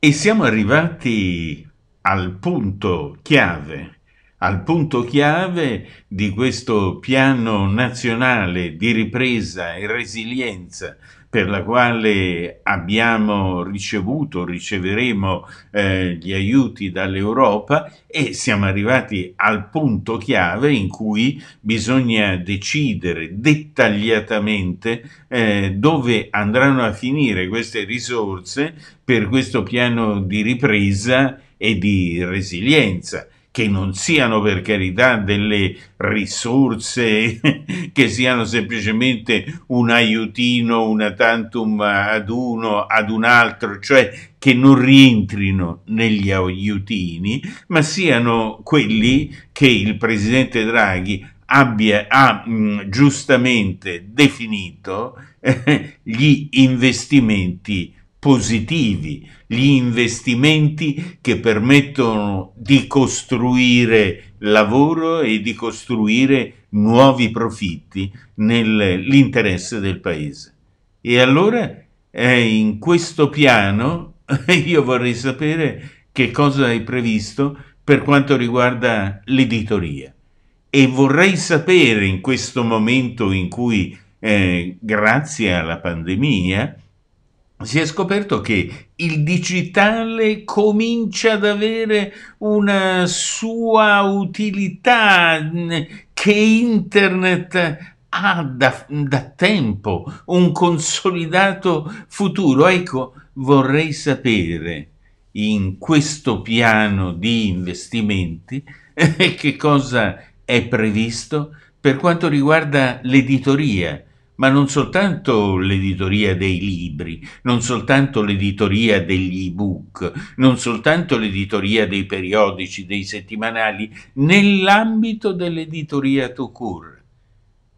E siamo arrivati al punto chiave al punto chiave di questo piano nazionale di ripresa e resilienza per la quale abbiamo ricevuto, riceveremo eh, gli aiuti dall'Europa e siamo arrivati al punto chiave in cui bisogna decidere dettagliatamente eh, dove andranno a finire queste risorse per questo piano di ripresa e di resilienza che non siano per carità delle risorse, che siano semplicemente un aiutino, una tantum ad uno, ad un altro, cioè che non rientrino negli aiutini, ma siano quelli che il presidente Draghi abbia ha, mh, mm, giustamente definito eh, gli investimenti positivi, gli investimenti che permettono di costruire lavoro e di costruire nuovi profitti nell'interesse del paese. E allora eh, in questo piano io vorrei sapere che cosa è previsto per quanto riguarda l'editoria e vorrei sapere in questo momento in cui eh, grazie alla pandemia si è scoperto che il digitale comincia ad avere una sua utilità mm, che internet ha da, da tempo, un consolidato futuro. Ecco, vorrei sapere in questo piano di investimenti che cosa è previsto per quanto riguarda l'editoria ma non soltanto l'editoria dei libri, non soltanto l'editoria degli ebook, non soltanto l'editoria dei periodici, dei settimanali, nell'ambito dell'editoria to cure.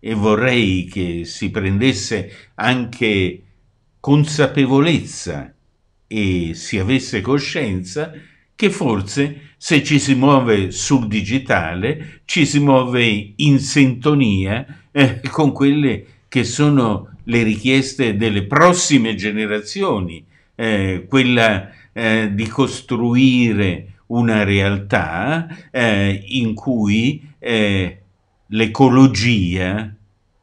E vorrei che si prendesse anche consapevolezza e si avesse coscienza che forse se ci si muove sul digitale ci si muove in sintonia eh, con quelle che sono le richieste delle prossime generazioni, eh, quella eh, di costruire una realtà eh, in cui eh, l'ecologia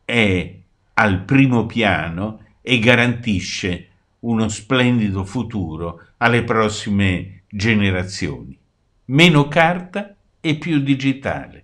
è al primo piano e garantisce uno splendido futuro alle prossime generazioni. Meno carta e più digitale.